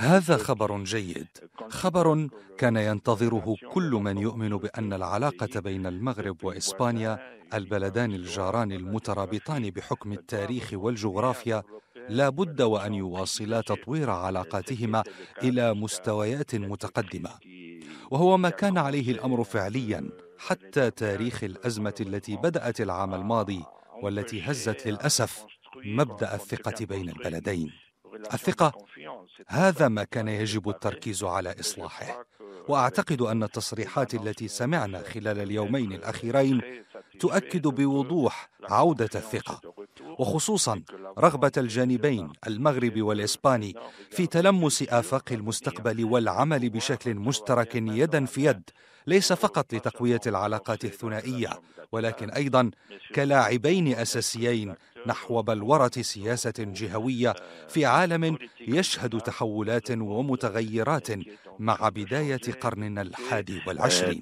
هذا خبر جيد. خبر كان ينتظره كل من يؤمن بأن العلاقة بين المغرب وإسبانيا البلدان الجاران المترابطان بحكم التاريخ والجغرافيا لا بد وأن يواصلا تطوير علاقاتهما إلى مستويات متقدمة. وهو ما كان عليه الأمر فعليا حتى تاريخ الأزمة التي بدأت العام الماضي والتي هزت للأسف مبدا الثقه بين البلدين الثقه هذا ما كان يجب التركيز على اصلاحه واعتقد ان التصريحات التي سمعنا خلال اليومين الاخيرين تؤكد بوضوح عوده الثقه وخصوصا رغبه الجانبين المغربي والاسباني في تلمس افاق المستقبل والعمل بشكل مشترك يدا في يد ليس فقط لتقويه العلاقات الثنائيه ولكن ايضا كلاعبين اساسيين نحو بلورة سياسة جهوية في عالم يشهد تحولات ومتغيرات مع بداية قرننا الحادي والعشرين.